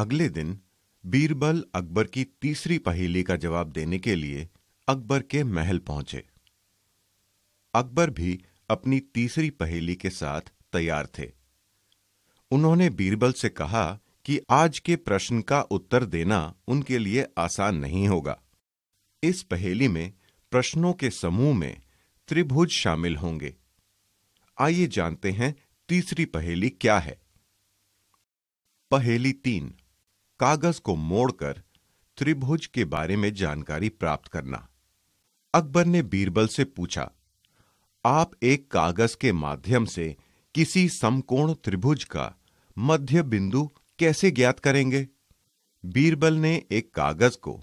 अगले दिन बीरबल अकबर की तीसरी पहेली का जवाब देने के लिए अकबर के महल पहुंचे अकबर भी अपनी तीसरी पहेली के साथ तैयार थे उन्होंने बीरबल से कहा कि आज के प्रश्न का उत्तर देना उनके लिए आसान नहीं होगा इस पहेली में प्रश्नों के समूह में त्रिभुज शामिल होंगे आइए जानते हैं तीसरी पहेली क्या है पहेली तीन कागज को मोड़कर त्रिभुज के बारे में जानकारी प्राप्त करना अकबर ने बीरबल से पूछा आप एक कागज के माध्यम से किसी समकोण त्रिभुज का मध्य बिंदु कैसे ज्ञात करेंगे बीरबल ने एक कागज को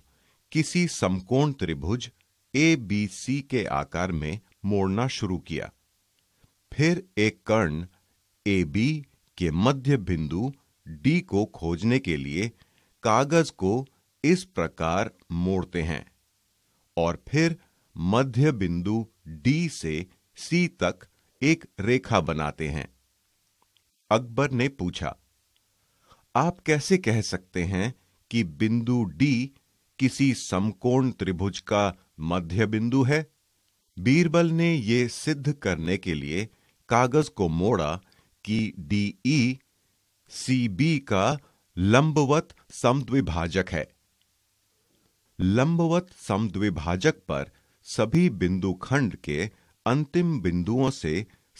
किसी समकोण त्रिभुज ए बी सी के आकार में मोड़ना शुरू किया फिर एक कर्ण ए बी के मध्य बिंदु डी को खोजने के लिए कागज को इस प्रकार मोड़ते हैं और फिर मध्य बिंदु डी से सी तक एक रेखा बनाते हैं अकबर ने पूछा आप कैसे कह सकते हैं कि बिंदु डी किसी समकोण त्रिभुज का मध्य बिंदु है बीरबल ने यह सिद्ध करने के लिए कागज को मोड़ा कि डीई सी बी का लंबवत समद्विभाजक है लंबवत समद्विभाजक पर सभी बिंदु खंड के अंतिम बिंदुओं से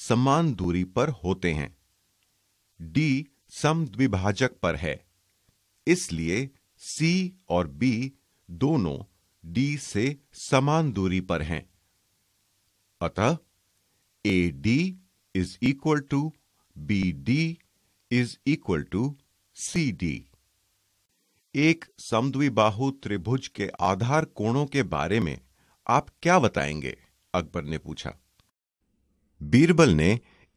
समान दूरी पर होते हैं डी समद्विभाजक पर है इसलिए सी और बी दोनों डी से समान दूरी पर हैं अतः A D is equal to B D is equal to C D एक समद्विबाहु त्रिभुज के आधार कोणों के बारे में आप क्या बताएंगे अकबर ने पूछा बीरबल ने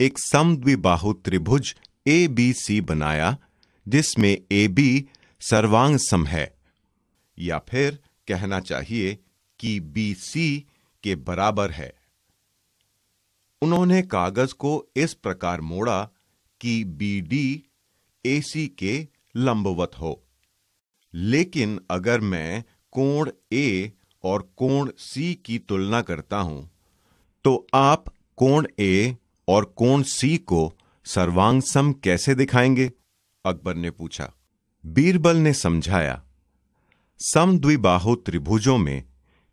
एक समद्विबाहु त्रिभुज ए बी सी बनाया जिसमें ए बी सर्वांग सम है या फिर कहना चाहिए कि बी सी के बराबर है उन्होंने कागज को इस प्रकार मोड़ा कि बी डी AC के लंबवत हो लेकिन अगर मैं कोण ए और कोण सी की तुलना करता हूं तो आप कोण ए और कोण सी को सर्वांगसम कैसे दिखाएंगे अकबर ने पूछा बीरबल ने समझाया द्विबाहु त्रिभुजों में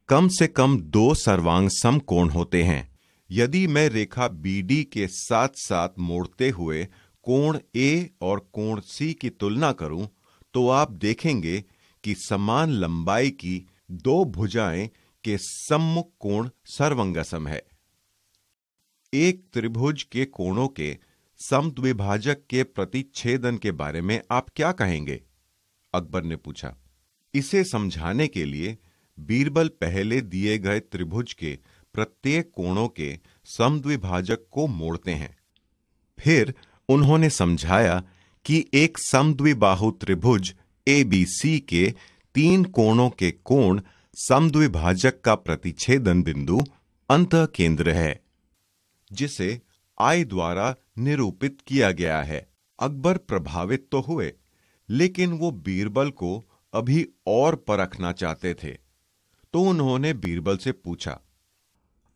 कम से कम दो सर्वांगसम कोण होते हैं यदि मैं रेखा BD के साथ साथ मोड़ते हुए कोण ए और कोण सी की तुलना करूं तो आप देखेंगे कि समान लंबाई की दो भुजाएं के सम्मुख कोण सर्वंगसम है एक त्रिभुज के कोणों के समद्विभाजक के प्रतिच्छेदन के बारे में आप क्या कहेंगे अकबर ने पूछा इसे समझाने के लिए बीरबल पहले दिए गए त्रिभुज के प्रत्येक कोणों के समद्विभाजक को मोड़ते हैं फिर उन्होंने समझाया कि एक समद्विबाहु त्रिभुज एबीसी के तीन कोणों के कोण समद्विभाजक का प्रतिच्छेदन बिंदु अंत केंद्र है जिसे आई द्वारा निरूपित किया गया है अकबर प्रभावित तो हुए लेकिन वो बीरबल को अभी और परखना चाहते थे तो उन्होंने बीरबल से पूछा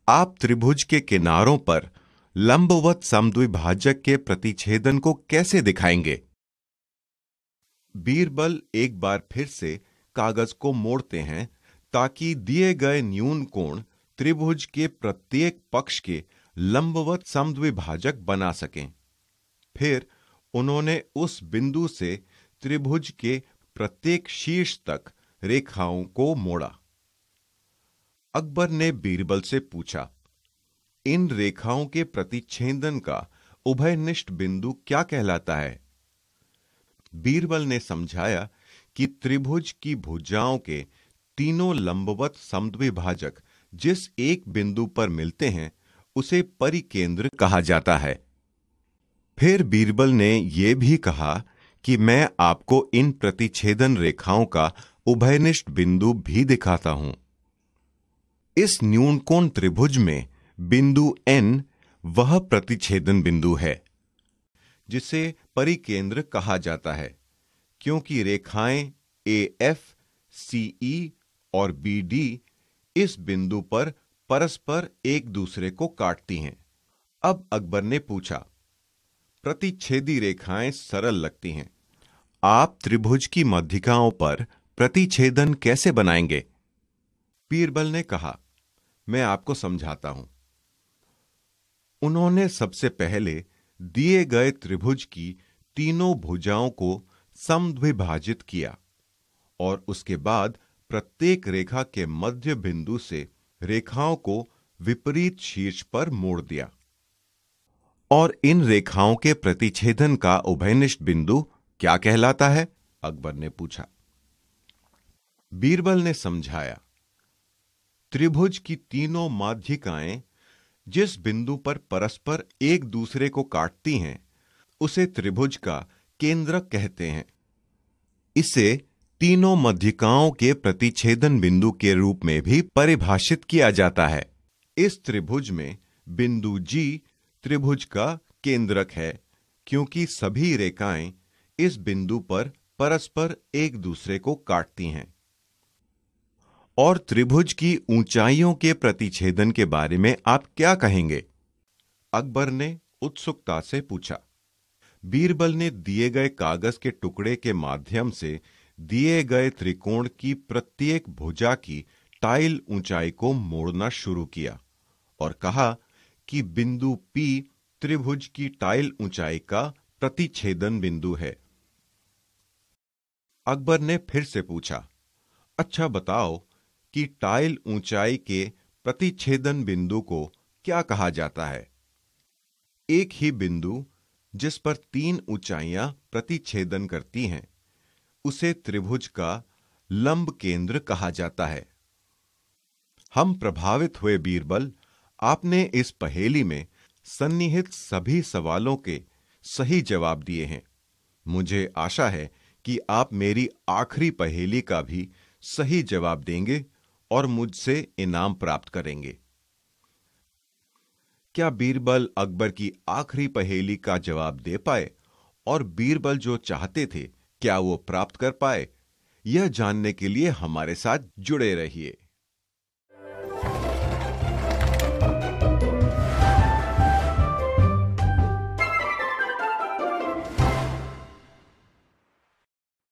आप त्रिभुज के किनारों पर लंबवत समद्विभाजक के प्रतिच्छेदन को कैसे दिखाएंगे बीरबल एक बार फिर से कागज को मोड़ते हैं ताकि दिए गए न्यून कोण त्रिभुज के प्रत्येक पक्ष के लंबवत समद्विभाजक बना सकें फिर उन्होंने उस बिंदु से त्रिभुज के प्रत्येक शीर्ष तक रेखाओं को मोड़ा अकबर ने बीरबल से पूछा इन रेखाओं के प्रतिच्छेदन का उभयनिष्ठ बिंदु क्या कहलाता है बीरबल ने समझाया कि त्रिभुज की भुजाओं के तीनों लंबवत समद्विभाजक जिस एक बिंदु पर मिलते हैं उसे परिकेंद्र कहा जाता है फिर बीरबल ने यह भी कहा कि मैं आपको इन प्रतिच्छेदन रेखाओं का उभयनिष्ठ बिंदु भी दिखाता हूं इस न्यूनकोण त्रिभुज में बिंदु एन वह प्रतिच्छेदन बिंदु है जिसे परिकेंद्र कहा जाता है क्योंकि रेखाएं ए एफ सीई और बी डी इस बिंदु पर परस्पर एक दूसरे को काटती हैं अब अकबर ने पूछा प्रतिच्छेदी रेखाएं सरल लगती हैं आप त्रिभुज की मध्यिकाओं पर प्रतिच्छेदन कैसे बनाएंगे पीरबल ने कहा मैं आपको समझाता हूं उन्होंने सबसे पहले दिए गए त्रिभुज की तीनों भुजाओं को समद्विभाजित किया और उसके बाद प्रत्येक रेखा के मध्य बिंदु से रेखाओं को विपरीत शीर्ष पर मोड़ दिया और इन रेखाओं के प्रतिच्छेदन का उभयनिष्ठ बिंदु क्या कहलाता है अकबर ने पूछा बीरबल ने समझाया त्रिभुज की तीनों माध्यिकाएं जिस बिंदु पर परस्पर एक दूसरे को काटती हैं उसे त्रिभुज का केंद्र कहते हैं इसे तीनों मध्यिकाओं के प्रतिच्छेदन बिंदु के रूप में भी परिभाषित किया जाता है इस त्रिभुज में बिंदु जी त्रिभुज का केंद्रक है क्योंकि सभी रेखाएं इस बिंदु पर परस्पर एक दूसरे को काटती हैं और त्रिभुज की ऊंचाइयों के प्रतिच्छेदन के बारे में आप क्या कहेंगे अकबर ने उत्सुकता से पूछा बीरबल ने दिए गए कागज के टुकड़े के माध्यम से दिए गए त्रिकोण की प्रत्येक भुजा की टाइल ऊंचाई को मोड़ना शुरू किया और कहा कि बिंदु पी त्रिभुज की टाइल ऊंचाई का प्रतिच्छेदन बिंदु है अकबर ने फिर से पूछा अच्छा बताओ कि टाइल ऊंचाई के प्रतिच्छेदन बिंदु को क्या कहा जाता है एक ही बिंदु जिस पर तीन ऊंचाइयां प्रतिच्छेदन करती हैं उसे त्रिभुज का लंब केंद्र कहा जाता है हम प्रभावित हुए बीरबल आपने इस पहेली में सन्निहित सभी सवालों के सही जवाब दिए हैं मुझे आशा है कि आप मेरी आखिरी पहेली का भी सही जवाब देंगे और मुझसे इनाम प्राप्त करेंगे क्या बीरबल अकबर की आखिरी पहेली का जवाब दे पाए और बीरबल जो चाहते थे क्या वो प्राप्त कर पाए यह जानने के लिए हमारे साथ जुड़े रहिए